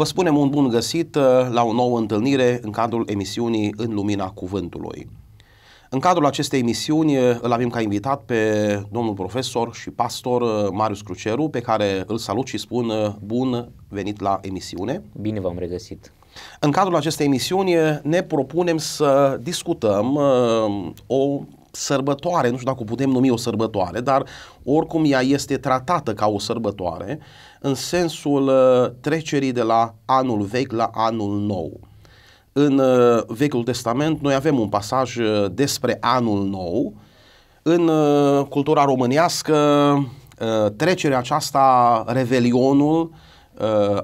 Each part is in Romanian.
Vă spunem un bun găsit uh, la o nouă întâlnire în cadrul emisiunii În Lumina Cuvântului. În cadrul acestei emisiuni uh, îl avem ca invitat pe domnul profesor și pastor uh, Marius Cruceru, pe care îl salut și spun bun venit la emisiune. Bine v-am regăsit! În cadrul acestei emisiuni ne propunem să discutăm o sărbătoare, nu știu dacă o putem numi o sărbătoare, dar oricum ea este tratată ca o sărbătoare în sensul uh, trecerii de la anul vechi la anul nou. În uh, Vechiul Testament noi avem un pasaj uh, despre anul nou. În cultura românească trecerea aceasta, revelionul,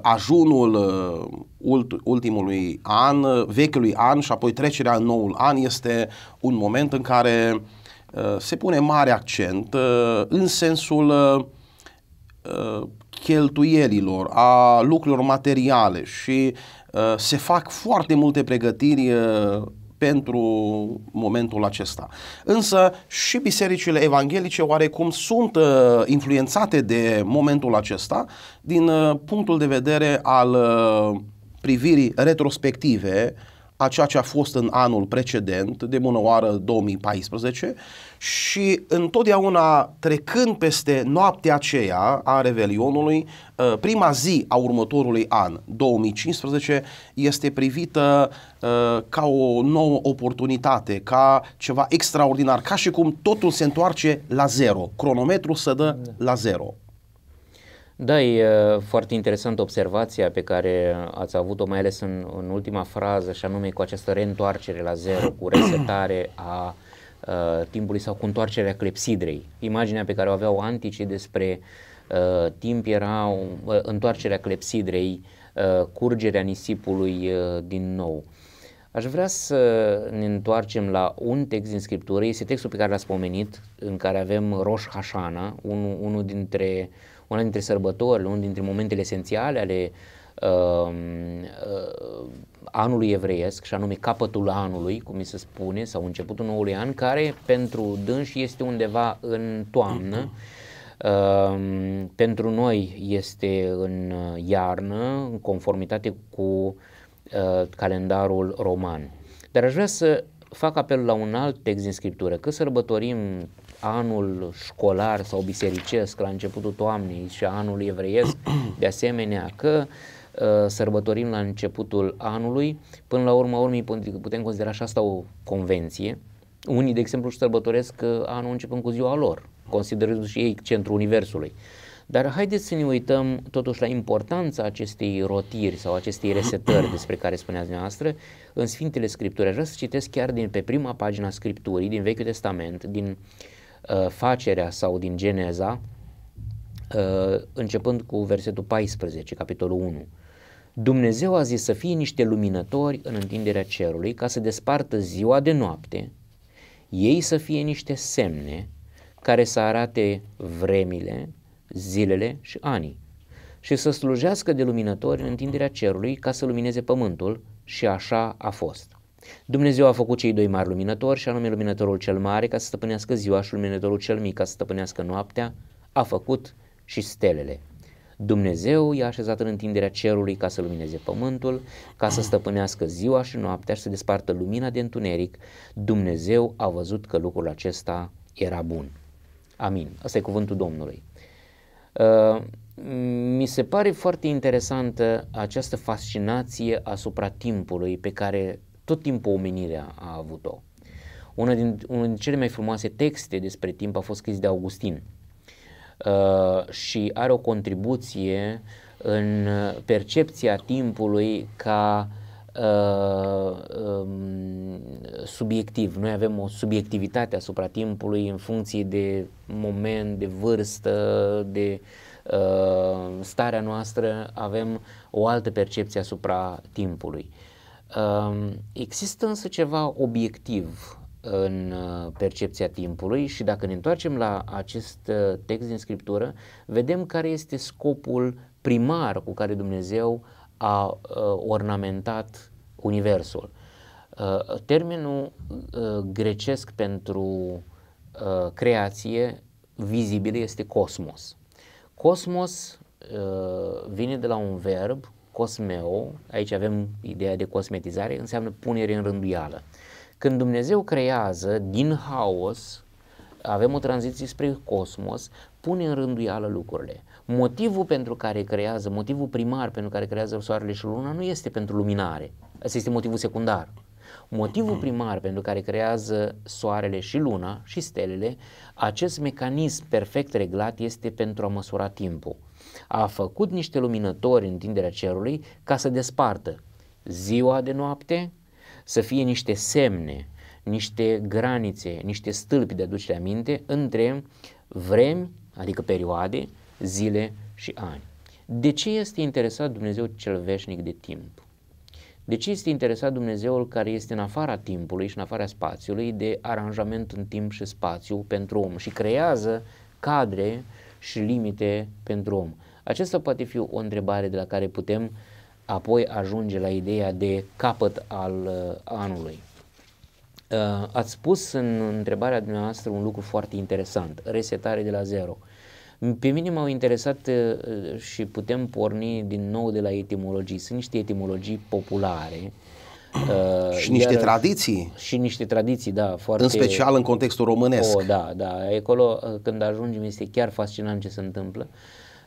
ajunul ultimului an, vechiului an și apoi trecerea în noul an este un moment în care se pune mare accent în sensul cheltuierilor, a lucrurilor materiale și uh, se fac foarte multe pregătiri uh, pentru momentul acesta. Însă și bisericile evanghelice oarecum sunt uh, influențate de momentul acesta din uh, punctul de vedere al uh, privirii retrospective uh, a ceea ce a fost în anul precedent, de bună oară 2014, și întotdeauna trecând peste noaptea aceea a Revelionului, uh, prima zi a următorului an, 2015, este privită uh, ca o nouă oportunitate, ca ceva extraordinar, ca și cum totul se întoarce la zero, cronometrul se dă la zero. Da, e uh, foarte interesantă observația pe care ați avut-o, mai ales în, în ultima frază, și anume cu această reîntoarcere la zero, cu resetare a uh, timpului sau cu întoarcerea clepsidrei. Imaginea pe care o aveau anticii despre uh, timp era uh, întoarcerea clepsidrei, uh, curgerea nisipului uh, din nou. Aș vrea să ne întoarcem la un text din Scriptură, este textul pe care l-ați pomenit, în care avem Roș Hashana, unul, unul dintre una dintre sărbători, unul dintre momentele esențiale ale uh, uh, anului evreiesc, și anume capătul anului, cum mi se spune, sau începutul noului an, care pentru dânsi este undeva în toamnă. Uh, pentru noi este în iarnă, în conformitate cu uh, calendarul roman. Dar aș vrea să fac apel la un alt text din Scriptură. Că sărbătorim anul școlar sau bisericesc la începutul toamnei și anul evreiesc, de asemenea că uh, sărbătorim la începutul anului, până la urmă urmei putem considera și asta o convenție. Unii, de exemplu, își sărbătoresc ă, anul începând cu ziua lor, considerându și ei centrul universului. Dar haideți să ne uităm totuși la importanța acestei rotiri sau acestei resetări despre care spuneați dumneavoastră în Sfintele Scripturi. Aș vrea să citesc chiar din pe prima pagina Scripturii, din Vechiul Testament, din Uh, facerea sau din Geneza, uh, începând cu versetul 14, capitolul 1. Dumnezeu a zis să fie niște luminători în întinderea cerului ca să despartă ziua de noapte, ei să fie niște semne care să arate vremile, zilele și anii și să slujească de luminători în întinderea cerului ca să lumineze pământul și așa a fost. Dumnezeu a făcut cei doi mari luminători și anume luminătorul cel mare ca să stăpânească ziua și luminătorul cel mic ca să stăpânească noaptea, a făcut și stelele. Dumnezeu i-a așezat în întinderea cerului ca să lumineze pământul, ca să stăpânească ziua și noaptea și să despartă lumina de întuneric. Dumnezeu a văzut că lucrul acesta era bun. Amin. Asta e cuvântul Domnului. Uh, mi se pare foarte interesantă această fascinație asupra timpului pe care tot timpul omenirea a avut-o. Una din, unul din cele mai frumoase texte despre timp a fost scris de Augustin uh, și are o contribuție în percepția timpului ca uh, um, subiectiv. Noi avem o subiectivitate asupra timpului în funcție de moment, de vârstă, de uh, starea noastră, avem o altă percepție asupra timpului. Uh, Există însă ceva obiectiv în uh, percepția timpului și dacă ne întoarcem la acest uh, text din Scriptură, vedem care este scopul primar cu care Dumnezeu a uh, ornamentat Universul. Termenul grecesc pentru creație vizibilă este cosmos. Cosmos vine de la un verb cosmeo, aici avem ideea de cosmetizare, înseamnă punere în rânduială. Când Dumnezeu creează din haos, avem o tranziție spre cosmos, pune în rânduială lucrurile. Motivul pentru care creează, motivul primar pentru care creează soarele și luna nu este pentru luminare. Asta este motivul secundar. Motivul primar pentru care creează soarele și luna și stelele, acest mecanism perfect reglat este pentru a măsura timpul a făcut niște luminători în tinderea cerului ca să despartă ziua de noapte, să fie niște semne, niște granițe, niște stâlpi de aducere aminte între vremi, adică perioade, zile și ani. De ce este interesat Dumnezeu cel veșnic de timp? De ce este interesat Dumnezeul care este în afara timpului și în afara spațiului de aranjament în timp și spațiu pentru om și creează cadre și limite pentru om. Acesta poate fi o întrebare de la care putem apoi ajunge la ideea de capăt al uh, anului. Uh, ați spus în întrebarea dumneavoastră un lucru foarte interesant, resetare de la zero. Pe mine m-au interesat uh, și putem porni din nou de la etimologii. Sunt niște etimologii populare uh, Uh, și niște iar, tradiții. Și niște tradiții, da, foarte... În special în contextul românesc. Oh, da, da, acolo uh, când ajungem este chiar fascinant ce se întâmplă.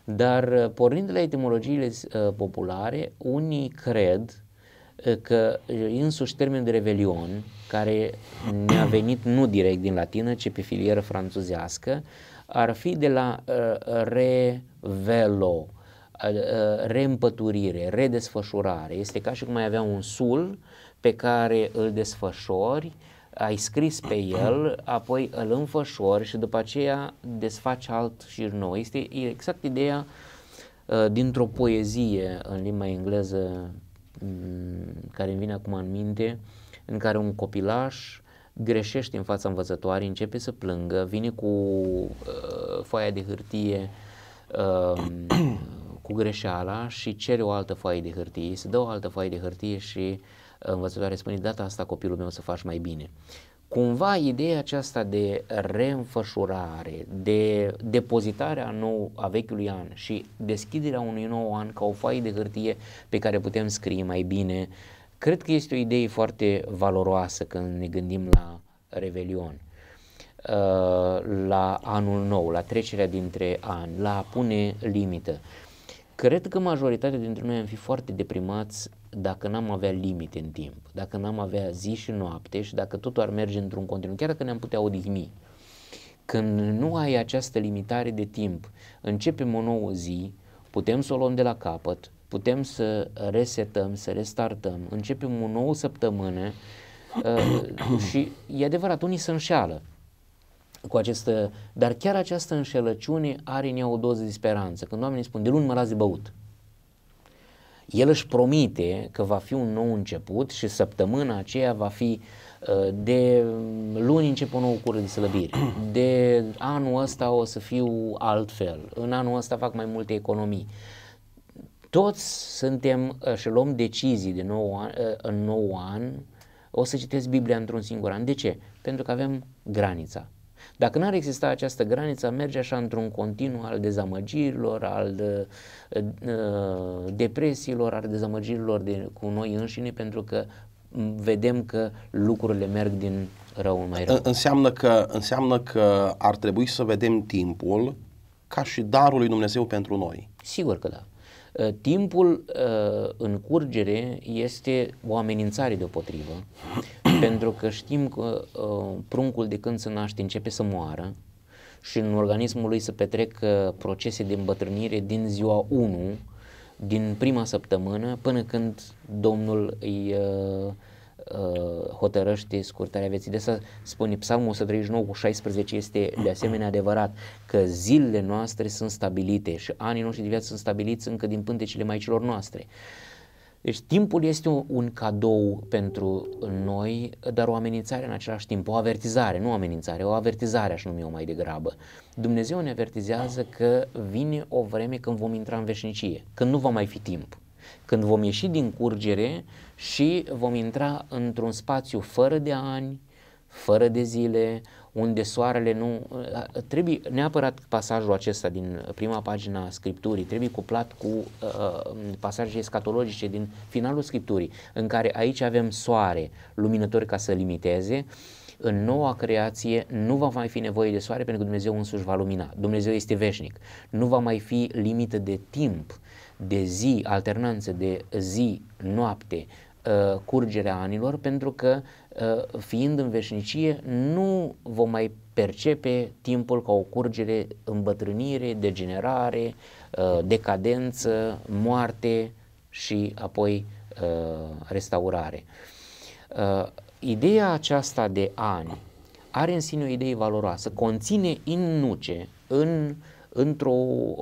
Dar uh, pornind de la etimologiile uh, populare, unii cred uh, că însuși termenul de revelion, care ne-a venit nu direct din latină, ci pe filieră franțuzească, ar fi de la uh, revelo, uh, Uh, reîmpăturire, redesfășurare. Este ca și cum ai avea un sul pe care îl desfășori, ai scris pe el, apoi îl înfășori și după aceea desfaci alt șir nou. Este exact ideea uh, dintr-o poezie în limba engleză mm, care îmi vine acum în minte, în care un copilaș greșește în fața învățătoarei, începe să plângă, vine cu uh, foaia de hârtie uh, cu greșeala și cere o altă foaie de hârtie, se dă o altă foaie de hârtie și învățătoarea spune data asta copilul meu să faci mai bine. Cumva ideea aceasta de reînfășurare, de depozitarea nou a vechiului an și deschiderea unui nou an ca o foaie de hârtie pe care putem scrie mai bine, cred că este o idee foarte valoroasă când ne gândim la Revelion uh, la anul nou, la trecerea dintre ani, la a pune limită. Cred că majoritatea dintre noi am fi foarte deprimați dacă n-am avea limite în timp, dacă n-am avea zi și noapte și dacă totul ar merge într-un continuu, chiar dacă ne-am putea odihni. Când nu ai această limitare de timp, începem o nouă zi, putem să o luăm de la capăt, putem să resetăm, să restartăm, începem o nouă săptămână uh, și e adevărat, unii se înșeală cu acest, dar chiar această înșelăciune are în ea o doză de speranță. Când oamenii spun, de luni mă las de băut. El își promite că va fi un nou început și săptămâna aceea va fi uh, de mm, luni încep o nouă cură de slăbire, de anul ăsta o să fiu altfel, în anul ăsta fac mai multe economii. Toți suntem uh, și luăm decizii de nou an, uh, în nou an. o să citesc Biblia într-un singur an. De ce? Pentru că avem granița. Dacă n-ar exista această graniță, merge așa într-un continuu al dezamăgirilor, al de, uh, uh, depresiilor, al dezamăgirilor de, cu noi înșine, pentru că vedem că lucrurile merg din rău în mai rău. Înseamnă că, înseamnă că ar trebui să vedem timpul ca și darul lui Dumnezeu pentru noi. Sigur că da. Eh, timpul eh, în curgere este o amenințare deopotrivă, pentru că știm că eh, pruncul de când se naște începe să moară și în organismul lui se petrec procese de îmbătrânire din ziua 1, din prima săptămână, până când Domnul îi Uh, hotărăște scurtarea vieții. De să spune Psalmul 139 cu 16 este de asemenea adevărat că zilele noastre sunt stabilite și anii noștri de viață sunt stabiliți încă din pântecile maicilor noastre. Deci timpul este un, un cadou pentru noi, dar o amenințare în același timp, o avertizare, nu o amenințare, o avertizare aș numi-o mai degrabă. Dumnezeu ne avertizează că vine o vreme când vom intra în veșnicie, când nu va mai fi timp când vom ieși din curgere și vom intra într-un spațiu fără de ani, fără de zile, unde soarele nu... Trebuie neapărat pasajul acesta din prima pagina Scripturii, trebuie cuplat cu uh, pasaje escatologice din finalul Scripturii, în care aici avem soare, luminători ca să limiteze, în noua creație nu va mai fi nevoie de soare pentru că Dumnezeu însuși va lumina. Dumnezeu este veșnic. Nu va mai fi limită de timp. Uh, de zi, alternanță de zi-noapte, uh, curgerea anilor, pentru că uh, fiind în veșnicie nu vom mai percepe timpul ca o curgere îmbătrânire, degenerare, uh, decadență, moarte și apoi restaurare. Ideea aceasta de ani are în sine o idee valoroasă, conține în nuce, în uh, într-o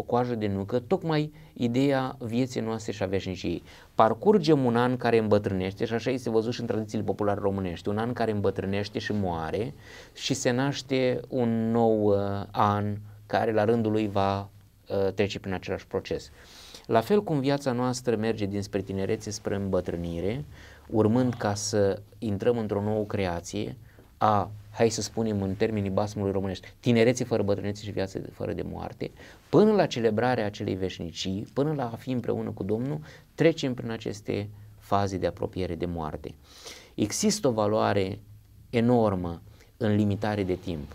coajă de nucă, tocmai ideea vieții noastre și a veșniciei. Parcurgem un an care îmbătrânește și așa este văzut și în tradițiile populare românești, un an care îmbătrânește și moare și se naște un nou uh, an care la rândul lui va uh, trece prin același proces. La fel cum viața noastră merge dinspre tinerețe spre îmbătrânire, urmând ca să intrăm într-o nouă creație a hai să spunem în termenii basmului românești, tinerețe fără bătrânețe și viață fără de moarte, până la celebrarea acelei veșnicii, până la a fi împreună cu Domnul, trecem prin aceste faze de apropiere de moarte. Există o valoare enormă în limitare de timp,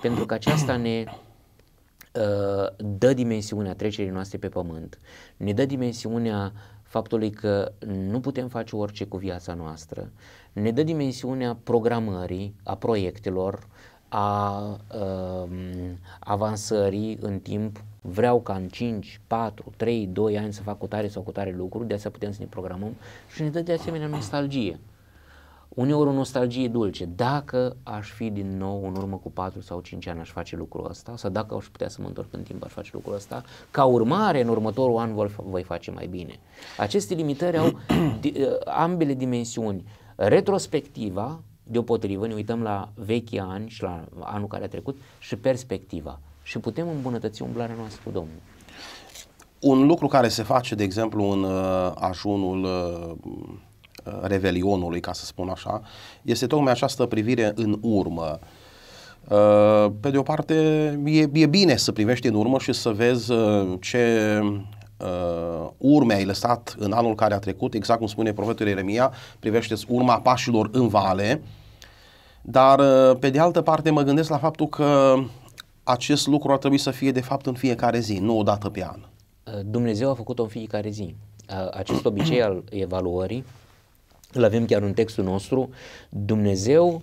pentru că aceasta ne uh, dă dimensiunea trecerii noastre pe pământ, ne dă dimensiunea faptului că nu putem face orice cu viața noastră, ne dă dimensiunea programării, a proiectelor, a uh, avansării în timp. Vreau ca în 5, 4, 3, 2 ani să fac cu tare sau cu tare lucruri, de asta putem să ne programăm și ne dă de asemenea nostalgie. Uneori o nostalgie dulce. Dacă aș fi din nou în urmă cu 4 sau 5 ani aș face lucrul ăsta sau dacă aș putea să mă întorc în timp aș face lucrul ăsta, ca urmare în următorul an voi, voi face mai bine. Aceste limitări au uh, ambele dimensiuni Retrospectiva, deopotrivă, ne uităm la vechii ani și la anul care a trecut și perspectiva. Și putem îmbunătăți umblarea noastră cu Domnul. Un lucru care se face, de exemplu, în uh, ajunul uh, revelionului, ca să spun așa, este tocmai această privire în urmă. Uh, pe de o parte, e, e bine să privești în urmă și să vezi uh, ce uh, urme ai lăsat în anul care a trecut, exact cum spune profetul Ieremia, privește urma pașilor în vale, dar uh, pe de altă parte mă gândesc la faptul că acest lucru ar trebui să fie de fapt în fiecare zi, nu o dată pe an. Uh, Dumnezeu a făcut-o în fiecare zi. Uh, acest obicei al evaluării, îl avem chiar în textul nostru, Dumnezeu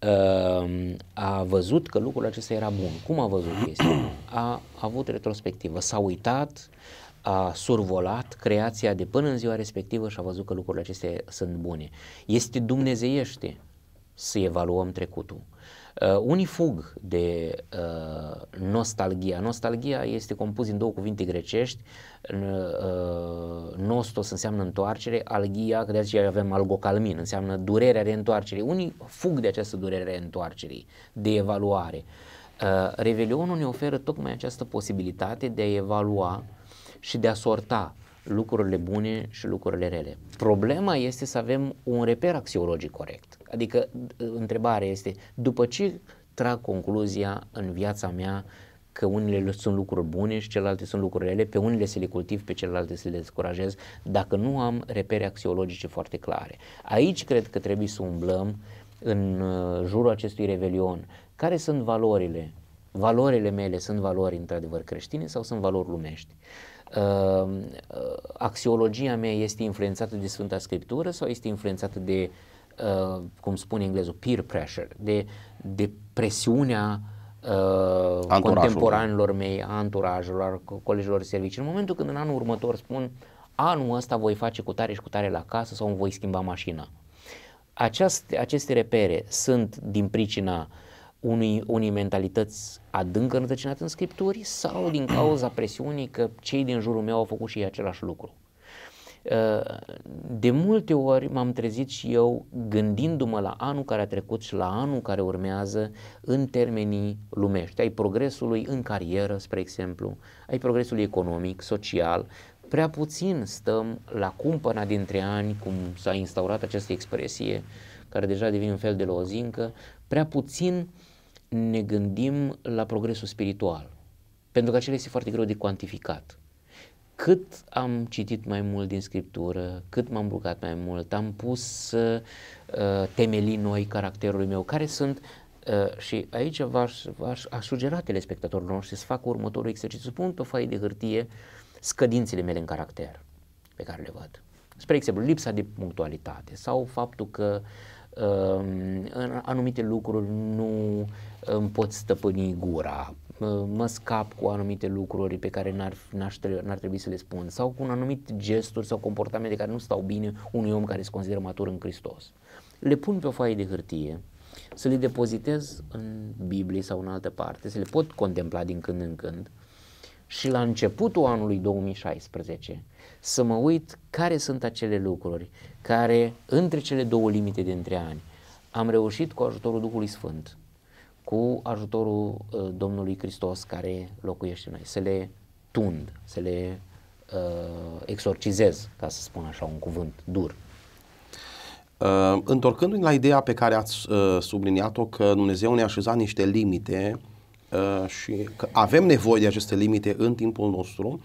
uh, a văzut că lucrul acesta era bun. Cum a văzut chestia? A avut retrospectivă, s-a uitat a survolat creația de până în ziua respectivă și a văzut că lucrurile acestea sunt bune. Este dumnezeiește să evaluăm trecutul. Uh, unii fug de uh, nostalgia. Nostalgia este compus din două cuvinte grecești. Uh, nostos înseamnă întoarcere, algia, că de aceea avem algocalmin, înseamnă durerea reîntoarcerii. Unii fug de această durere reîntoarcerii, de evaluare. Uh, Revelionul ne oferă tocmai această posibilitate de a evalua uh, și de a sorta lucrurile bune și lucrurile rele. Problema este să avem un reper axiologic corect. Adică întrebarea este, după ce trag concluzia în viața mea că unele sunt lucruri bune și celelalte sunt lucruri rele, pe unele să le cultiv, pe celelalte să le descurajez, dacă nu am repere axiologice foarte clare. Aici cred că trebuie să umblăm în uh, jurul acestui revelion. Care sunt valorile? Valorile mele sunt valori într-adevăr creștine sau sunt valori lumești? uh, axiologia mea este influențată de Sfânta Scriptură sau este influențată de, uh, cum spune englezul, peer pressure, de, de presiunea uh, contemporanilor mei, a anturajelor, colegilor colegilor servicii. În momentul când în anul următor spun anul ăsta voi face cu tare și cu tare la casă sau îmi voi schimba mașina. Aceast, aceste repere sunt din pricina uh, unui, unei mentalități adânc înrădăcinat în Scripturi sau din cauza presiunii că cei din jurul meu au făcut și ei același lucru. Uh, de multe ori m-am trezit și eu gândindu-mă la anul care a trecut și la anul care urmează în termenii lumești, ai progresului în carieră, spre exemplu, ai progresului economic, social, prea puțin stăm la cumpăna dintre ani, cum s-a instaurat această expresie, care deja devine un fel de lozincă, prea puțin uh, ne gândim la progresul spiritual, pentru că acela este foarte greu de cuantificat. Cât am citit mai mult din scriptură, cât m-am rugat mai mult, am pus uh, temelii noi caracterului meu, care sunt Uh, și aici v-aș, v-aș aș sugera telespectatorilor noștri să facă următorul exercițiu. Pun pe o faie de hârtie scădințele mele în caracter pe care le văd. Spre exemplu, lipsa de punctualitate sau faptul că uh, Ehm, în anumite lucruri nu îmi pot stăpâni gura, mă scap cu anumite lucruri pe care n-ar, n-aș, n-ar trebui să le spun sau cu un anumit gesturi sau comportamente care nu stau bine unui om care se consideră matur în Hristos. Le pun pe o foaie de hârtie, să le depozitez în Biblie sau în altă parte, să le pot contempla din când în când și la începutul anului 2016 să mă uit care sunt acele lucruri care, între cele două limite de între ani, am reușit cu ajutorul Duhului Sfânt, cu ajutorul uh, Domnului Hristos care locuiește în noi, să le tund, să le uh, exorcizez, ca să spun așa un cuvânt dur. Uh, întorcându-ne la ideea pe care ați uh, subliniat-o că Dumnezeu ne-a așezat niște limite uh, și că avem nevoie de aceste limite în timpul nostru,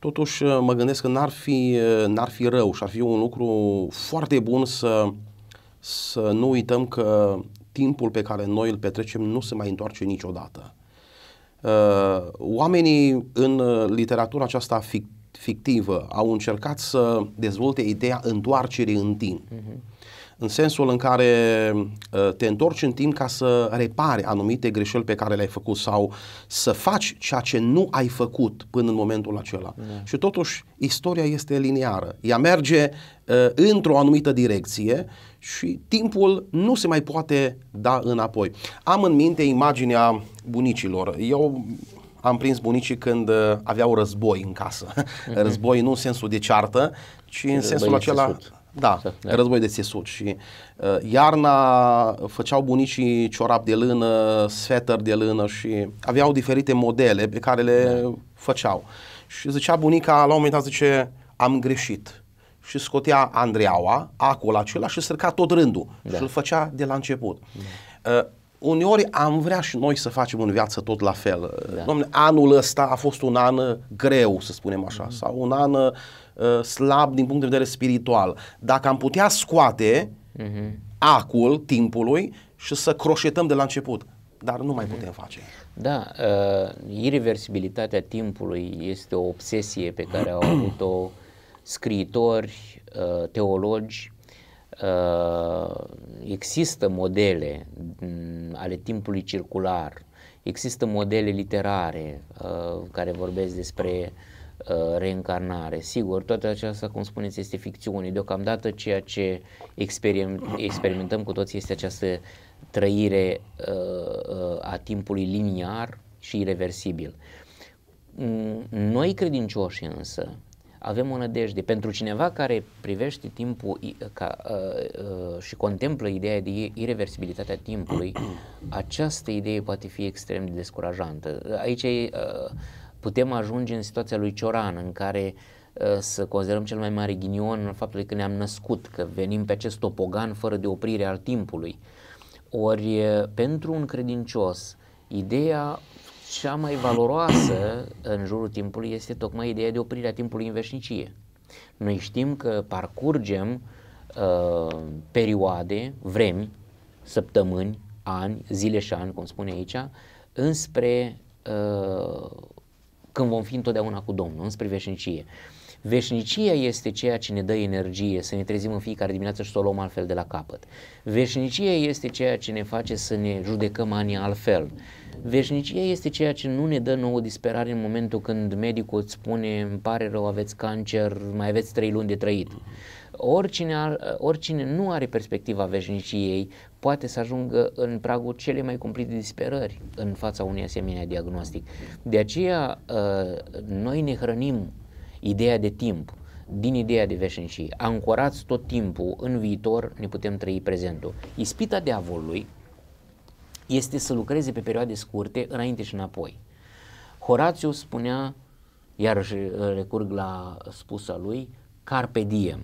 Totuși, uh, mă gândesc că n-ar fi, uh, n-ar fi rău și ar fi un lucru foarte bun să, să nu uităm că timpul pe care noi îl petrecem nu se mai întoarce niciodată. Uh, oamenii în literatura aceasta fictivă au încercat să dezvolte ideea întoarcerii în timp. Uh-huh în sensul în care uh, te întorci în timp ca să repare anumite greșeli pe care le-ai făcut sau să faci ceea ce nu ai făcut până în momentul acela. Da. Și totuși, istoria este liniară. Ea merge uh, într-o anumită direcție și timpul nu se mai poate da înapoi. Am în minte imaginea bunicilor. Eu am prins bunicii când uh, aveau război în casă. Mm-hmm. Război nu în sensul de ceartă, ci în sensul acela... Da, da, război de țesuci. și uh, iarna făceau bunicii ciorap de lână, sweater de lână și aveau diferite modele pe care le da. făceau. Și zicea bunica, la un moment dat zice, am greșit. Și scotea Andreaua, acul acela și sărca tot rândul da. și îl făcea de la început. Da. Uh, uneori am vrea și noi să facem în viață tot la fel. Da. Domne, anul ăsta a fost un an greu, să spunem așa, mm-hmm. sau un an uh, uh, slab din punct de vedere spiritual. Dacă am putea scoate uh-huh. acul timpului și să croșetăm de la început, dar nu mai mhm. putem uh-huh. face. Da, uh, irreversibilitatea timpului este o obsesie pe care au avut-o scriitori, uh, teologi, Uh, există modele mm, ale timpului circular, există modele literare uh, care vorbesc despre Uh, reîncarnare. Sigur, toate aceasta, cum spuneți, este ficțiune. Deocamdată ceea ce experimentăm cu toții este această trăire uh, uh, a timpului liniar și irreversibil. Mm, noi credincioși însă avem o nădejde. Pentru cineva care privește timpul ca, și contemplă ideea de irreversibilitatea timpului, această idee poate fi extrem de descurajantă. Aici e putem ajunge în situația lui Cioran, în care uh, să considerăm cel mai mare ghinion în faptul că ne-am născut, că venim pe acest topogan fără de oprire al timpului. Ori, uh, pentru un credincios, ideea cea mai valoroasă în jurul timpului este tocmai ideea de oprire a timpului în veșnicie. Noi știm că parcurgem uh, perioade, vremi, săptămâni, ani, zile și ani, cum spune aici, înspre uh, când vom fi întotdeauna cu Domnul, înspre veșnicie. Veșnicia este ceea ce ne dă energie să ne trezim în fiecare dimineață și să o luăm altfel de la capăt. Veșnicia este ceea ce ne face să ne judecăm anii altfel. Veșnicia este ceea ce nu ne dă nouă disperare în momentul când medicul îți spune îmi pare rău, aveți cancer, mai aveți trei luni de trăit. Uh-huh oricine, ar, ă, oricine nu are perspectiva veșniciei poate să ajungă în pragul cele mai cumplite disperări în fața unui asemenea diagnostic. De aceea, ă, noi ne hrănim ideea de timp din ideea de veșnicie. Ancorați tot timpul în viitor, ne putem trăi prezentul. Ispita diavolului este să lucreze pe perioade scurte, înainte și înapoi. Horatiu spunea, iarăși recurg la spusa lui, carpe diem,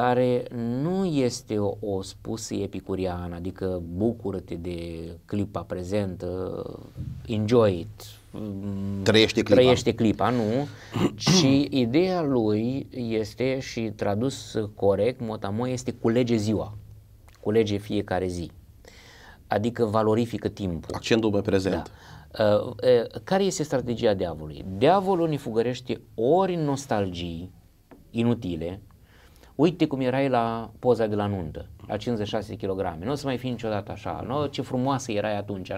care nu este o, o spusie epicuriană, adică bucură-te de clipa prezentă, enjoy it, mm, trăiește clipa. trăiește clipa, nu, ci ideea lui este și tradus corect, motamo este culege ziua, culege fiecare zi, adică valorifică timpul. Accentul pe prezent. Da. Uh, uh, care este strategia diavolului? Diavolul ne fugărește ori nostalgii inutile, uite cum erai la poza de la nuntă, la 56 kg, nu o să mai fi niciodată așa, nu? ce frumoasă erai atunci,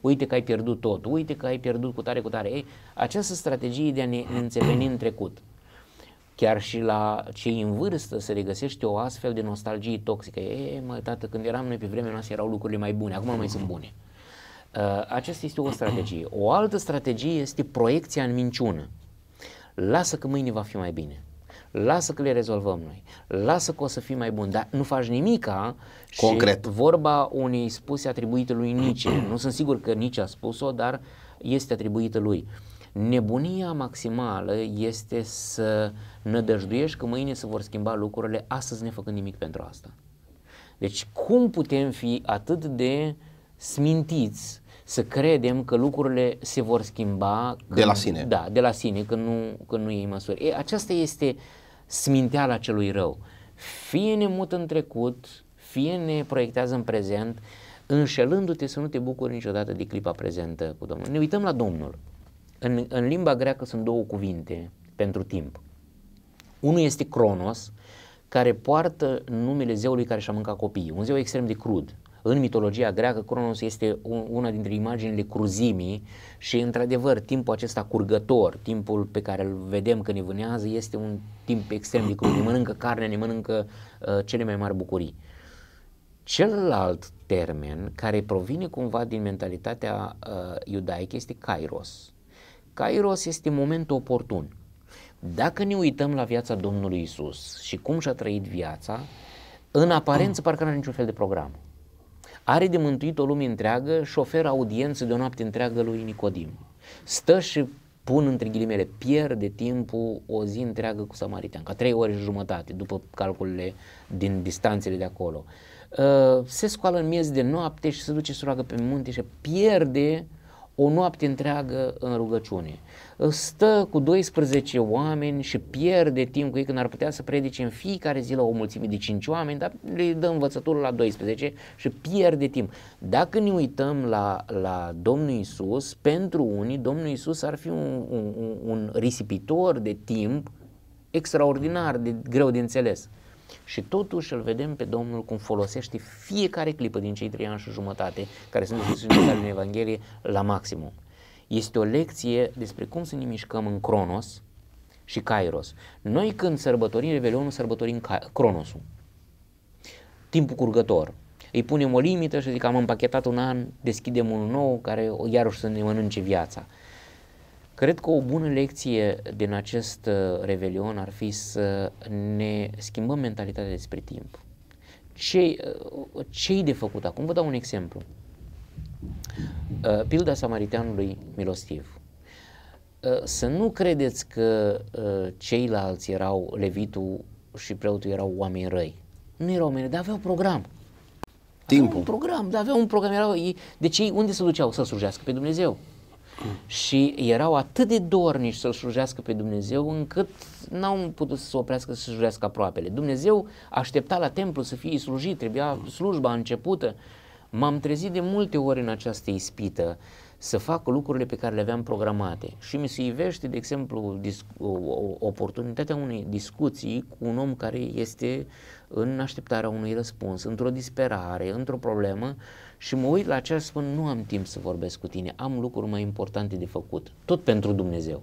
uite că ai pierdut tot, uite că ai pierdut cu tare, cu tare. Ei, această strategie de a ne înțepeni în trecut, chiar și la cei în vârstă se regăsește o astfel de nostalgie toxică. E, mă, tată, când eram noi pe vremea noastră erau lucrurile mai bune, acum nu mai sunt bune. Uh, aceasta este o strategie. O altă strategie este proiecția în minciună. Lasă că mâine va fi mai bine lasă că le rezolvăm noi, lasă că o să fii mai bun, dar nu faci nimica Concret. și vorba unei spuse atribuite lui Nice, nu sunt sigur că Nice a spus-o, dar este atribuită lui. Nebunia maximală este să nădăjduiești că mâine se vor schimba lucrurile, astăzi ne făcând nimic pentru asta. Deci cum putem fi atât de smintiți să credem că lucrurile se vor schimba când, de la sine. Da, de la sine, când nu, când nu iei măsuri. E, aceasta este uh, sminteala celui rău. Fie ne mută în trecut, fie ne proiectează în prezent, înșelându-te să nu te bucuri niciodată de clipa prezentă cu Domnul. Ne uităm la Domnul. În, în limba greacă sunt două cuvinte pentru timp. Unul este Cronos, care poartă numele zeului care și-a mâncat copiii, un zeu extrem de crud, în mitologia greacă, Cronos este una dintre imaginile cruzimii și, într-adevăr, timpul acesta curgător, timpul pe care îl vedem când ne vânează, este un timp extrem de crud. Ne mănâncă carne, ne mănâncă uh, cele mai mari bucurii. Celălalt termen care provine cumva din mentalitatea uh, iudaică este kairos. Kairos este momentul oportun. Dacă ne uităm la viața Domnului Isus și cum și-a trăit viața, în aparență parcă nu are niciun fel de program are de mântuit o lume întreagă și oferă audiență de o noapte întreagă lui Nicodim. Stă și pun între ghilimele, pierde timpul o zi întreagă cu Samaritan, ca trei ore și jumătate, după calculele din distanțele de acolo. Uh, se scoală în miez de noapte și se duce să roagă pe munte și pierde o noapte întreagă în rugăciune stă cu 12 oameni și pierde timp cu ei când ar putea să predice în fiecare zi la o mulțime de 5 oameni, dar le dă învățătură la 12 și pierde timp. Dacă ne uităm la, la Domnul Isus, pentru unii Domnul Isus ar fi un, un, un risipitor de timp extraordinar de greu de înțeles. Și totuși îl vedem pe Domnul cum folosește fiecare clipă din cei trei ani și jumătate care sunt discuțiunile în Evanghelie la maximum este o lecție despre cum să ne mișcăm în Cronos și Kairos. Noi când sărbătorim Revelionul, sărbătorim Cronosul, timpul curgător. Îi punem o limită și zic am împachetat un an, deschidem unul nou care iarăși să ne mănânce viața. Cred că o bună lecție din acest uh, revelion ar fi să ne schimbăm mentalitatea despre timp. Ce, uh, ce-i de făcut? Acum vă dau un exemplu. Uh, pilda samariteanului milostiv. Uh, să nu credeți că uh, ceilalți erau, levitul și preotul erau oameni răi. Nu erau oameni, dar aveau program. Timpul. Aveau un program, dar aveau un program. Erau, deci ce, unde se duceau? Să slujească pe Dumnezeu. Și erau atât de dornici să-L slujească pe Dumnezeu încât n-au putut să se oprească să slujească aproapele. Dumnezeu aștepta la templu să fie slujit, trebuia slujba începută M-am trezit de multe ori în această ispită să fac lucrurile pe care le aveam programate și mi se ivește, de exemplu, disc- oportunitatea unei discuții cu un om care este în așteptarea unui răspuns, într-o disperare, într-o problemă și mă uit la acest spun, nu am timp să vorbesc cu tine, am lucruri mai importante de făcut, tot pentru Dumnezeu.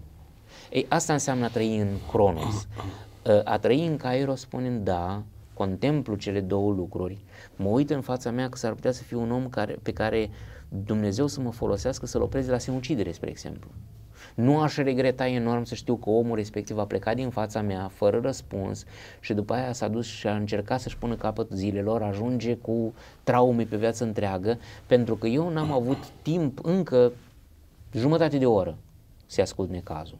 Ei, asta înseamnă a trăi în cronos. Ă, a trăi în Cairo spunem da, contemplu cele două lucruri, mă uit în fața mea că s-ar putea să fiu un om care, pe care Dumnezeu să mă folosească să-l opreze la sinucidere, spre exemplu. Nu aș regreta enorm să știu că omul respectiv a plecat din fața mea fără răspuns și după aia s-a dus și a încercat să-și pună capăt zilelor, ajunge cu traume pe viață întreagă, pentru că eu n-am avut timp încă jumătate de oră să ascult necazul.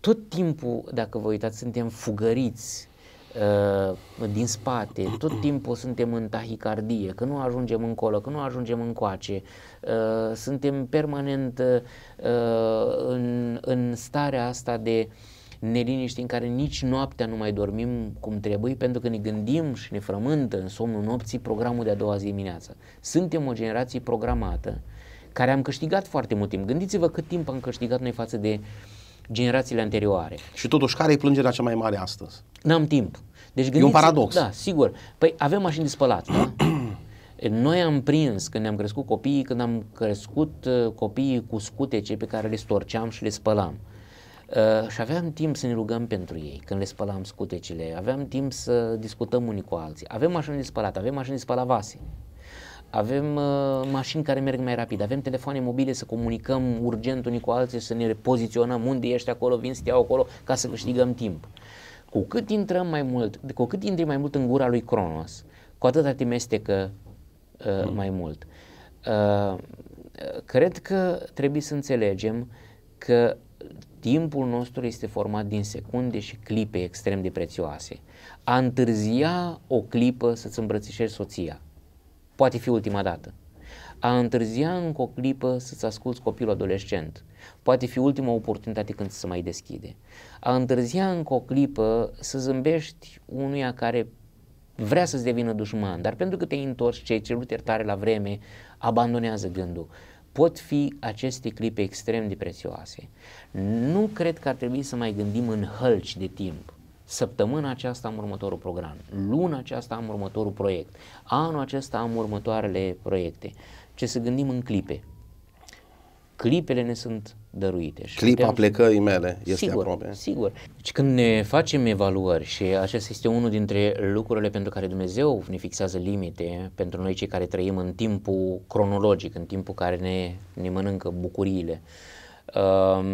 Tot timpul, dacă vă uitați, suntem fugăriți Uh, din spate, tot timpul suntem în tahicardie, că nu ajungem încolo, că nu ajungem încoace, uh, suntem permanent uh, în, în starea asta de neliniște în care nici noaptea nu mai dormim cum trebuie pentru că ne gândim și ne frământă în somnul nopții programul de a doua zi dimineață. Suntem o generație programată care am câștigat foarte mult timp. Gândiți-vă cât timp am câștigat noi față de uh, generațiile anterioare. Și totuși, care e plângerea cea mai mare astăzi? N-am timp. Deci gândiți, e un paradox. Da, sigur. Păi avem mașini de spălat, da? Noi am prins când ne-am crescut copiii, când am crescut uh, copiii cu scutece pe care le storceam și le spălam. Uh, și aveam timp să ne rugăm pentru ei când le spălam scutecele, aveam timp să discutăm unii cu alții. Avem mașini de spălat, avem mașini de spălat vase avem uh, mașini care merg mai rapid, avem telefoane mobile să comunicăm urgent unii cu alții, să ne repoziționăm unde ești acolo, vin să te iau acolo ca să câștigăm timp. Cu cât intrăm mai mult, cu cât intri mai mult în gura lui Cronos, cu atât te mestecă uh, mm. mai mult. Uh, cred că trebuie să înțelegem că timpul nostru este format din secunde și clipe extrem de prețioase. A întârzia o clipă să-ți îmbrățișezi soția – poate fi ultima dată. A întârzia încă o clipă să-ți asculți copilul adolescent poate fi ultima oportunitate când se mai deschide. A întârzia încă o clipă să zâmbești unuia care vrea să-ți devină dușman, dar pentru că te-ai întors, ai cerut iertare la vreme, abandonează gândul. Pot fi aceste clipe extrem de prețioase. Nu cred că ar trebui să mai gândim în hălci de timp. Săptămâna aceasta am următorul program, luna aceasta am următorul proiect, anul acesta am următoarele proiecte. Ce să gândim în clipe. Clipele ne sunt dăruite. Și Clipa putem... plecării mele este sigur, aproape. Sigur. Deci când ne facem evaluări și acesta este unul dintre lucrurile pentru care Dumnezeu ne fixează limite pentru noi cei care trăim în timpul cronologic, în timpul care ne, ne mănâncă bucuriile. Um,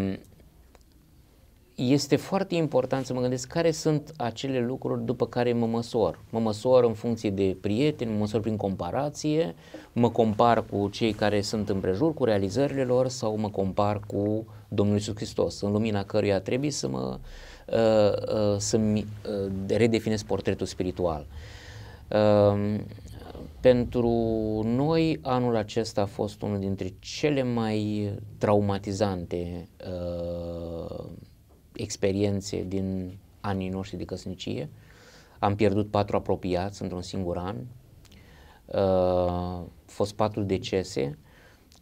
este foarte important să mă gândesc care sunt acele lucruri după care mă măsor. Mă măsor în funcție de prieteni, mă măsor prin comparație, mă compar cu cei care sunt în cu realizările lor sau mă compar cu Domnul Iisus Hristos, în lumina căruia trebuie să mă uh, uh, să-mi uh, redefinez portretul spiritual. Um, pentru noi, anul acesta a fost unul dintre cele mai traumatizante experiențe din anii noștri de căsnicie. Am pierdut patru apropiați într-un singur an. Uh, fost patru decese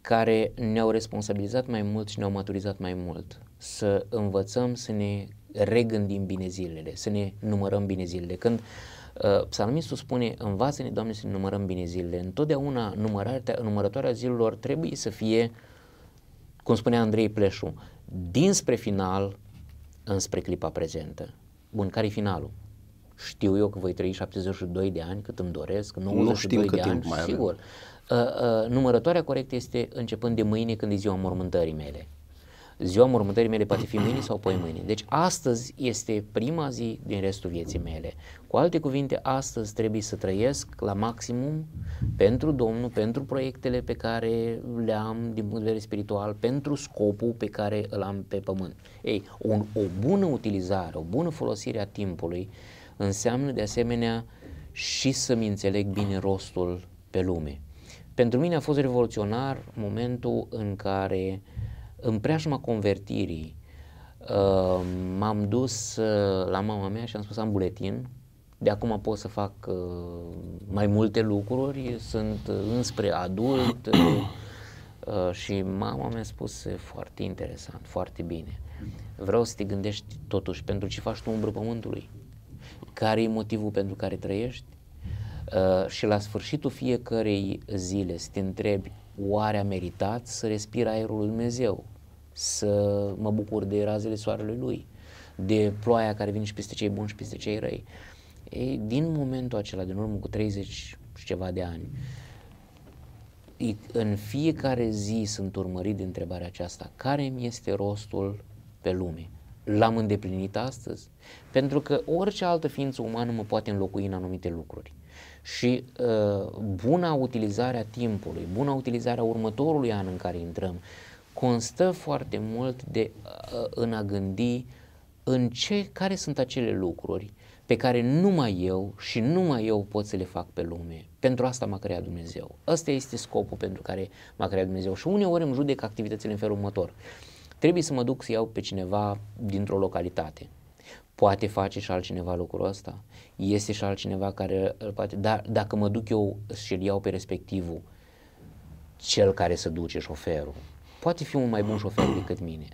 care ne-au responsabilizat mai mult și ne-au maturizat mai mult. Să învățăm să ne regândim bine zilele, să ne numărăm bine zilele. Când uh, psalmistul spune, învață-ne, Doamne, să ne numărăm bine zilele, întotdeauna numărarea, numărătoarea zilelor trebuie să fie, cum spunea Andrei Pleșu, dinspre final înspre clipa prezentă. Bun, care e finalul? Știu eu că voi trăi 72 de ani, cât îmi doresc, 92 nu știm de cât ani, timp mai sigur. Uh, uh, numărătoarea corectă este începând de mâine când e ziua mormântării mele ziua mormântării mele poate fi mâine sau poi mâine. Deci astăzi este prima zi din restul vieții mele. Cu alte cuvinte, astăzi trebuie să trăiesc la maximum pentru Domnul, pentru proiectele pe care le am din punct de vedere spiritual, pentru scopul pe care îl am pe pământ. Ei, un, o bună utilizare, o bună folosire a timpului înseamnă de asemenea și să-mi înțeleg bine rostul pe lume. Pentru mine a fost revoluționar momentul în care uh, în preajma convertirii uh, m-am dus uh, la mama mea și am spus am buletin, de acum pot să fac uh, mai multe lucruri, sunt uh, înspre adult uh, uh, și mama mi-a spus foarte interesant, foarte bine. Vreau să te gândești totuși pentru ce faci tu umbră pământului, care e motivul pentru care trăiești și la sfârșitul fiecărei zile să te întrebi oare a meritat să respir aerul lui Dumnezeu? să mă bucur de razele soarelui lui, de ploaia care vine și peste cei buni și peste cei răi. Ei, din momentul acela, din urmă cu 30 și ceva de ani, în fiecare zi sunt urmărit de întrebarea aceasta, care mi este rostul pe lume? L-am îndeplinit astăzi? Pentru că orice altă ființă umană mă poate înlocui în anumite lucruri. Și uh, buna utilizarea timpului, buna utilizarea următorului an în care intrăm, constă foarte mult de, uh, uh, în a gândi în ce, care sunt acele lucruri pe care numai eu și numai eu pot să le fac pe lume. Pentru asta m-a creat Dumnezeu. Ăsta este scopul pentru care m-a creat Dumnezeu. Și uneori îmi judec activitățile în felul următor. Trebuie să mă duc să iau pe cineva dintr-o localitate. Poate face și altcineva lucrul ăsta? Este și altcineva care îl poate? Dar dacă mă duc eu și îl iau pe respectivul, cel care se duce, șoferul, Poate fi un mai bun șofer decât mine,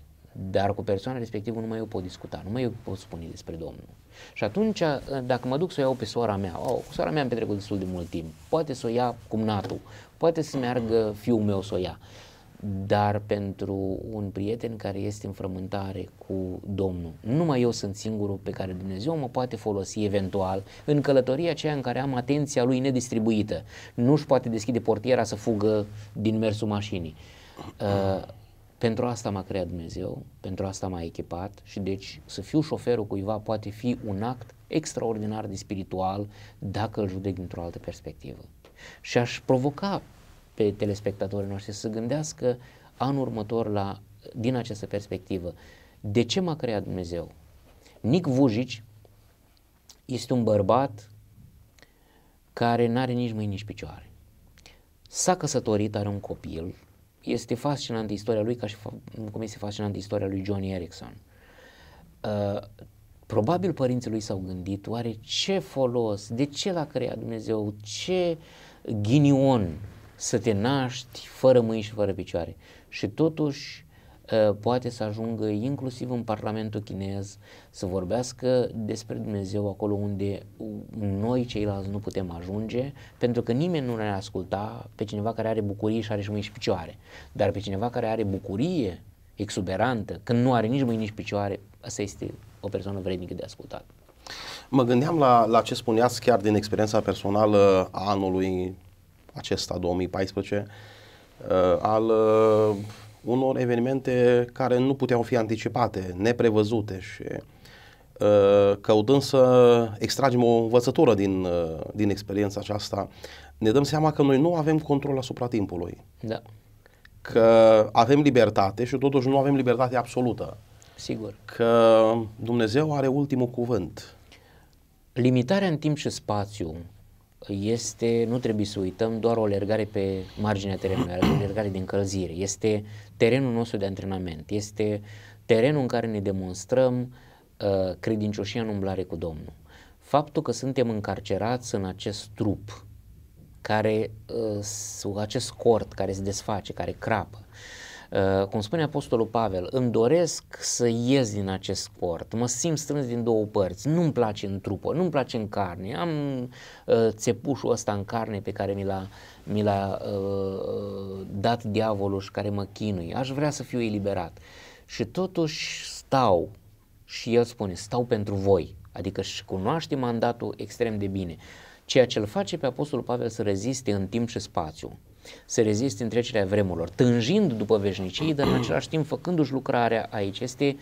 dar cu persoana respectivă mai eu pot discuta, nu mai eu pot spune despre Domnul. Și atunci, uh, dacă mă duc să o iau pe sora mea, oh, cu sora mea am petrecut destul de mult timp, poate să o ia cumnatul, poate să meargă fiul meu să o ia, dar pentru un prieten care este în frământare cu Domnul, numai eu sunt singurul pe care Dumnezeu mă poate folosi eventual în călătoria aceea în care am atenția lui nedistribuită. Nu-și poate deschide portiera să fugă din mersul mașinii Uh, pentru asta m-a creat Dumnezeu, pentru asta m-a echipat și deci să fiu șoferul cuiva poate fi un act extraordinar de spiritual dacă îl judec dintr-o altă perspectivă. Și aș provoca pe telespectatorii noștri să gândească anul următor la, din această perspectivă. De ce m-a creat Dumnezeu? Nic Vujic este un bărbat care nu are nici mâini, nici picioare. S-a căsătorit, are un copil, este fascinantă istoria lui, ca și cum este fascinantă istoria lui Johnny Erickson. Uh, probabil părinții lui s-au gândit, oare ce folos, de ce l-a creat Dumnezeu, ce ghinion să te naști fără mâini și fără picioare. Și totuși Ă, poate să ajungă inclusiv în Parlamentul chinez să vorbească despre Dumnezeu acolo unde noi ceilalți nu putem ajunge, pentru că nimeni nu ne-ar asculta pe cineva care are bucurie și are și mâini și picioare, dar pe cineva care are bucurie exuberantă, când nu are nici mâini, nici picioare, asta este o persoană vrednică de ascultat. Mă gândeam la, la ce spuneați chiar din experiența personală a anului acesta, 2014, ă, al unor evenimente care nu puteau fi anticipate, neprevăzute și uh, căutând să extragem o învățătură din, uh, din experiența aceasta, ne dăm seama că noi nu avem control asupra timpului. Da. Că avem libertate și totuși nu avem libertate absolută. Sigur. Că Dumnezeu are ultimul cuvânt. Limitarea în timp și spațiu este, nu trebuie să uităm, doar o alergare pe marginea terenului, o alergare de încălzire. Este terenul nostru de antrenament, este terenul în care ne demonstrăm uh, credincioșia în umblare cu Domnul. Faptul că suntem încarcerați în acest trup, care, uh, acest cort care se desface, care crapă, uh, Eh, cum spune Apostolul Pavel, îmi doresc să ies din acest sport, mă simt strâns din două părți, nu-mi place în trupă, nu-mi place în carne, am eh, țepușul ăsta în carne pe care mi l-a, mi l-a uh, dat diavolul și care mă chinui, aș vrea să fiu eliberat. Și totuși stau și el spune, stau pentru voi, adică și cunoaște mandatul extrem de bine, ceea ce îl face pe Apostolul Pavel să reziste în timp și spațiu să reziste în trecerea vremurilor, tânjind după veșnicii, dar în același timp făcându-și lucrarea aici. Este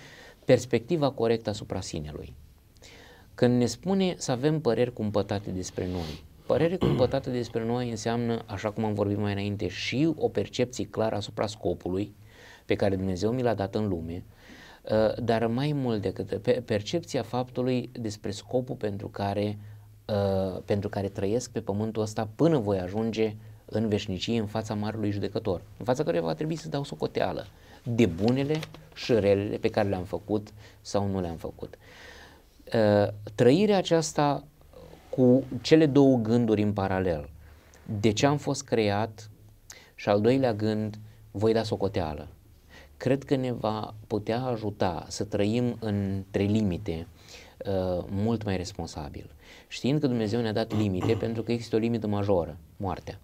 perspectiva corectă asupra sinelui. Când ne spune să avem păreri cumpătate despre noi, părere cumpătate despre noi înseamnă, așa cum am vorbit mai înainte, și o percepție clară asupra scopului pe care Dumnezeu mi l-a dat în lume, uh, dar mai mult decât percepția faptului despre scopul pentru care, uh, pentru care trăiesc pe pământul ăsta până voi ajunge uh, în veșnicie în fața marelui judecător, în fața căruia va trebui să dau socoteală de bunele și relele pe care le-am făcut sau nu le-am făcut. Uh, trăirea aceasta cu cele două gânduri în paralel, de ce am fost creat și al doilea gând, voi da socoteală. Cred că ne va putea ajuta să trăim între limite uh, mult mai responsabil, știind că Dumnezeu ne-a dat limite pentru că există o limită majoră, moartea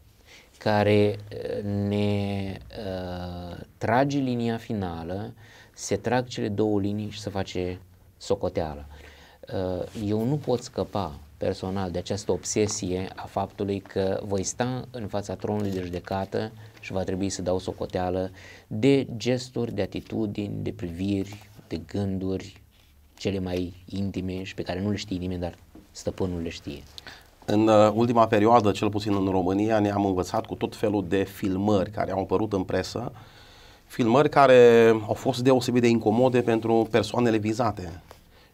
care uh, ne uh, trage linia finală, se trag cele două linii și se face socoteală. Uh, eu nu pot scăpa personal de această obsesie a faptului că voi sta în fața tronului de judecată și va trebui să dau socoteală de gesturi, de atitudini, de priviri, de gânduri cele mai intime și pe care nu le știe nimeni, dar stăpânul le știe. În uh, ultima perioadă, cel puțin în România, ne-am învățat cu tot felul de filmări care au apărut în presă, filmări care au fost deosebit de incomode pentru persoanele vizate.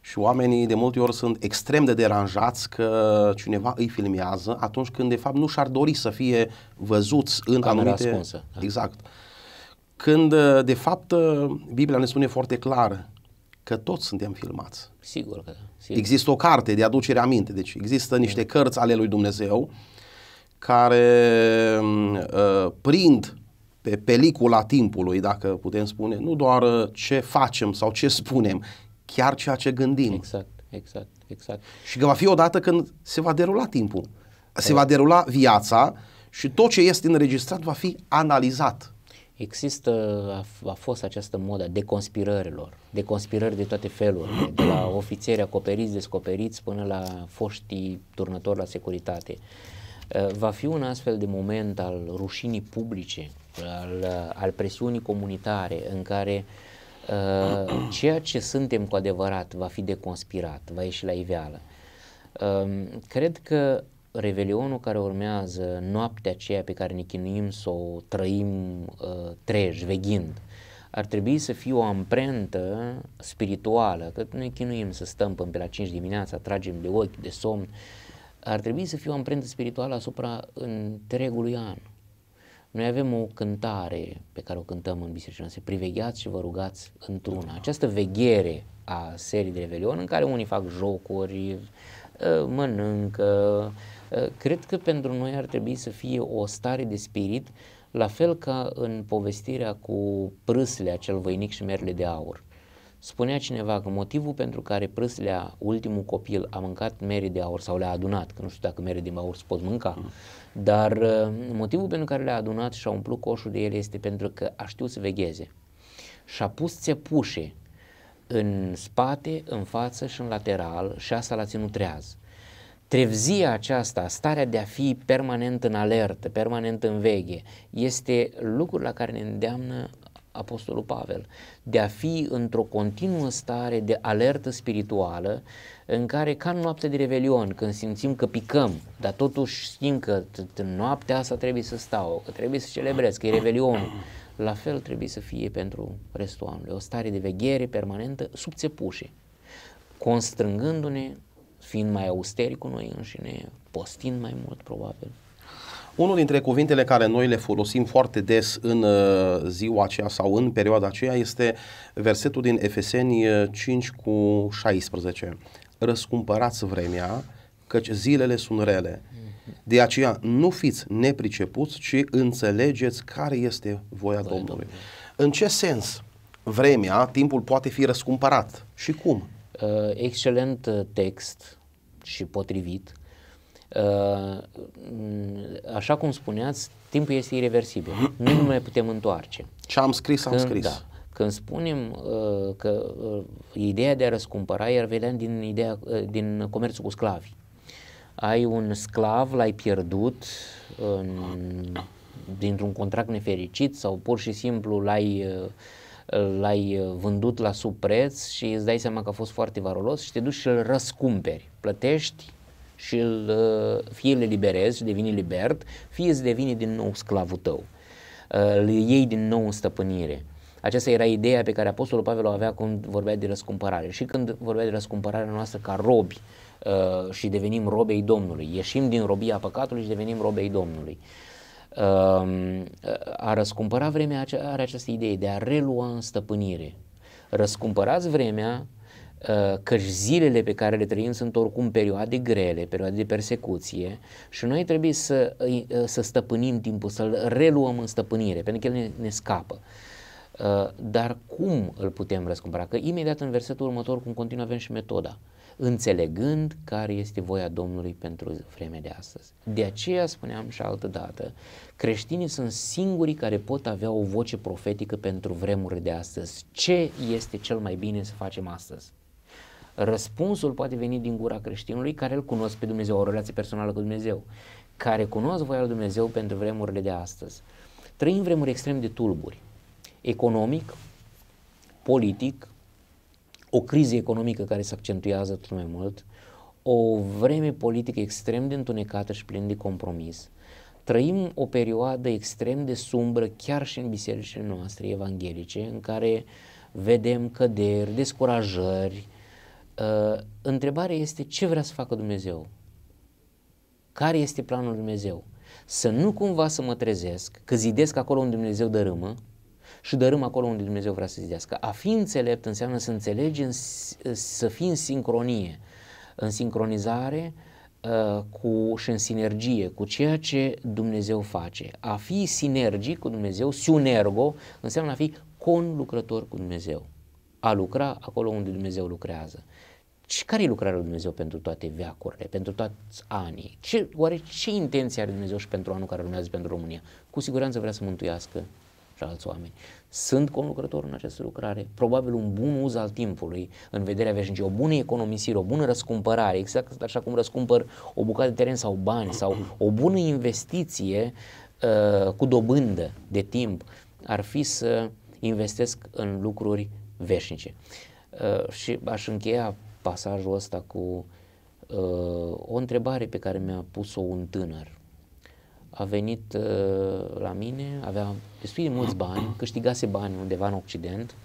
Și oamenii de multe ori sunt extrem de deranjați că cineva îi filmează atunci când de fapt nu și-ar dori să fie văzuți în Camera anumite... Ascunsă, da. Exact. Când uh, de fapt uh, Biblia ne spune foarte clar că toți suntem filmați. Sigur că da. Există o carte de aducere minte, deci există niște da. cărți ale lui Dumnezeu care uh, prind pe pelicula timpului, dacă putem spune, nu doar uh, ce facem sau ce spunem, chiar ceea ce gândim. Exact, exact, exact. Și că va fi odată când se va derula timpul, se va derula viața și tot ce este înregistrat va fi analizat. Există, a, a fost această modă de conspirărilor, de conspirări de toate felurile, de la ofițeri acoperiți, descoperiți, până la foștii turnători la securitate. Va fi un astfel de moment al rușinii publice, al, al presiunii comunitare, în care ceea ce suntem cu adevărat va fi deconspirat, va ieși la iveală. cred că Revelionul care urmează, noaptea aceea pe care ne chinuim să o trăim uh, treji, veghind, ar trebui să fie o amprentă spirituală, că noi chinuim să stăm pe la 5 dimineața, tragem de ochi, de somn, ar trebui să fie o amprentă spirituală asupra întregului an. Noi avem o cântare pe care o cântăm în biserică, se privegheați și vă rugați într-una. Da. Această veghere a serii de Revelion în care unii fac jocuri, uh, mănâncă, Eh, cred că pentru noi ar trebui să fie o stare de spirit, la fel ca în povestirea cu prâslea, acel voinic și merle de aur. Spunea cineva că motivul pentru care prâslea, ultimul copil, a mâncat mere de aur sau le-a adunat, că nu știu dacă mere de aur se pot mânca, mm. dar eh, motivul pentru care le-a adunat și a umplut coșul de ele este pentru că a știut să vegheze. Și a pus țepușe în spate, în față și în lateral și asta l-a ținut treaz. Trevzia aceasta, starea de a fi permanent în alertă, permanent în veghe, este lucrul la care ne îndeamnă Apostolul Pavel, de a fi într-o continuă stare de alertă spirituală, în care, ca în noapte de revelion, când simțim că picăm, dar totuși știm că în noaptea asta trebuie să stau, că trebuie să celebrez, că e revelionul, la fel trebuie să fie pentru restul anului, o stare de veghere permanentă, țepușe, constrângându-ne fiind mai austeri cu noi înșine, postind mai mult probabil. Unul dintre cuvintele care noi le folosim foarte des în uh, ziua aceea sau în perioada aceea este versetul din Efeseni 5 uh, cu 16. Răscumpărați vremea, căci zilele sunt rele. Mhm. De aceea nu fiți nepricepuți, ci înțelegeți care este voia Domnului. Domnului. În ce sens vremea, timpul poate fi răscumpărat și cum? Uh, excelent text și potrivit. Uh, așa cum spuneați, timpul este irreversibil. Nu ne mai putem întoarce. Ce am scris, am scris. Da, când spunem uh, că uh, ideea de a răscumpăra iar vedem din, ideea, din comerțul cu sclavi. Ai un sclav, l-ai pierdut în, dintr-un contract nefericit sau pur și simplu l-ai uh, l-ai uh, vândut la preț și îți dai seama că a fost foarte varolos și te duci și îl răscumperi. Plătești și îl, uh, fie îl eliberezi și devine libert, fie îți devine din nou sclavul tău. Uh, îl iei din nou în stăpânire. Aceasta era ideea pe care Apostolul Pavel o avea când vorbea de răscumpărare. Și când vorbea de răscumpărarea noastră ca robi și devenim robei Domnului, ieșim din robia păcatului și devenim robei Domnului. Um, a răscumpăra vremea are această idee de a relua în stăpânire. Răscumpărați vremea uh, căci zilele pe care le trăim sunt oricum perioade grele, perioade de persecuție și noi trebuie să, uh, să stăpânim timpul, să-l reluăm în stăpânire, pentru că el ne, ne scapă. Uh, dar cum îl putem răscumpăra? Că imediat în versetul următor, cum continuă, avem și metoda înțelegând care este voia Domnului pentru vremea de astăzi. De aceea spuneam și altă dată, creștinii sunt singurii care pot avea o voce profetică pentru vremurile de astăzi. Ce este cel mai bine să facem astăzi? Răspunsul poate veni din gura creștinului care îl cunosc pe Dumnezeu, o relație personală cu Dumnezeu, care cunosc voia lui Dumnezeu pentru vremurile de astăzi. Trăim vremuri extrem de tulburi, economic, politic, o criză economică care se accentuează tot mai mult, o vreme politică extrem de întunecată și plină de compromis. Trăim o perioadă extrem de sumbră chiar și în bisericile noastre evanghelice, în care vedem căderi, descurajări. Uh, întrebarea este ce vrea să facă Dumnezeu? Care este planul Dumnezeu? Să nu cumva să mă trezesc, că zidesc acolo unde Dumnezeu dărâmă, și dărâm acolo unde Dumnezeu vrea să zidească. A fi înțelept înseamnă să înțelegi, în, să fii în sincronie, în sincronizare uh, cu, și în sinergie cu ceea ce Dumnezeu face. A fi sinergic cu Dumnezeu, sunergo, înseamnă a fi conlucrător cu Dumnezeu. A lucra acolo unde Dumnezeu lucrează. Și care e lucrarea lui Dumnezeu pentru toate veacurile, pentru toți anii? Ce, oare ce intenție are Dumnezeu și pentru anul care urmează pentru România? Cu siguranță vrea să mântuiască despre alți oameni. Sunt conlucrător în această lucrare? Probabil un bun uz al timpului în vederea veșnicii, o bună economisire, o bună răscumpărare, exact așa cum răscumpăr o bucată de teren sau bani sau o bună investiție uh, cu dobândă de timp ar fi să investesc în lucruri veșnice. Uh, și aș încheia pasajul ăsta cu uh, o întrebare pe care mi-a pus-o un tânăr a venit uh, la mine, avea destul de mulți bani, câștigase bani undeva în Occident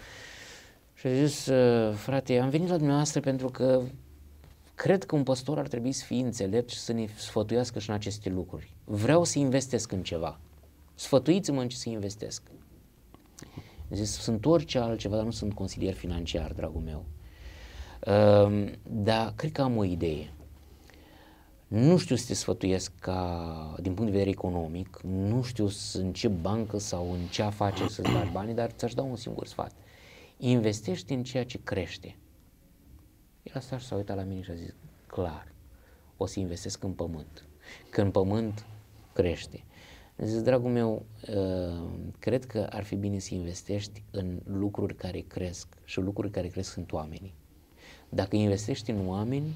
și a zis, uh, frate, am venit la dumneavoastră pentru că cred că un păstor ar trebui să fie înțelept și să ne sfătuiască și în aceste lucruri. Vreau să investesc în ceva. Sfătuiți-mă în ce să investesc. Am zis, sunt orice altceva, dar nu sunt consilier financiar, dragul meu. Uh, dar cred că am o idee. Nu știu să te sfătuiesc ca, din punct de vedere economic, nu știu în ce bancă sau în ce afaceri să-ți dai banii, dar ți-aș da un singur sfat. Investește în ceea ce crește. El asta și s-a uitat la mine și a zis, clar, o să investesc în pământ. Când pământ crește. zis, dragul meu, uh, cred că ar fi bine să investești în lucruri care cresc și lucruri care cresc sunt oamenii. Dacă investești în oameni,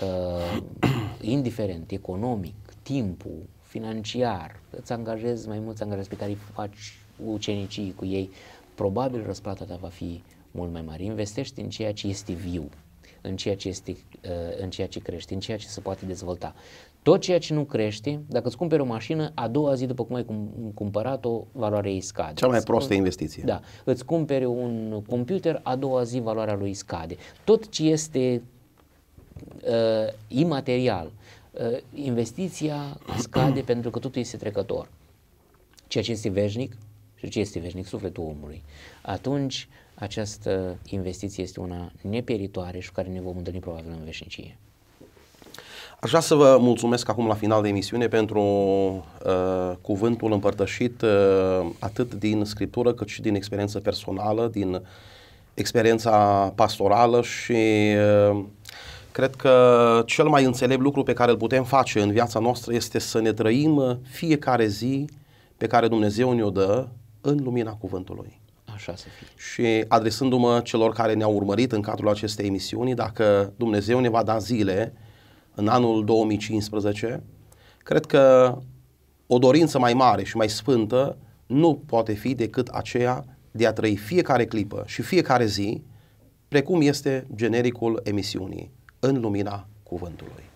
uh, indiferent, economic, timpul, financiar, îți angajezi mai mulți angajezi pe care îi faci ucenicii cu ei, probabil răsplata ta va fi mult mai mare. Investești în ceea ce este viu, în ceea ce, este, uh, în ceea ce crește, în ceea ce se poate dezvolta. Tot ceea ce nu crește, dacă îți cumperi o mașină, a doua zi după cum ai cumpărat-o, valoarea ei scade. Cea mai prostă investiție. Da. Îți cumperi un computer, a doua zi valoarea lui scade. Tot ce este uh, imaterial, uh, investiția scade pentru că totul este trecător. Ceea ce este veșnic și ce este veșnic, sufletul omului. Atunci, această investiție este una nepieritoare și care ne vom întâlni probabil în veșnicie. Aș vrea să vă mulțumesc acum la final de emisiune pentru uh, cuvântul împărtășit uh, atât din scriptură cât și din experiență personală, din experiența pastorală și uh, Cred că cel mai înțelept lucru pe care îl putem face în viața noastră este să ne trăim fiecare zi pe care Dumnezeu ne-o dă în lumina cuvântului. Așa să fie. Și adresându-mă celor care ne-au urmărit în cadrul acestei emisiuni, dacă Dumnezeu ne va da zile în anul 2015, cred că o dorință mai mare și mai sfântă nu poate fi decât aceea de a trăi fiecare clipă și fiecare zi, precum este genericul emisiunii în lumina cuvântului.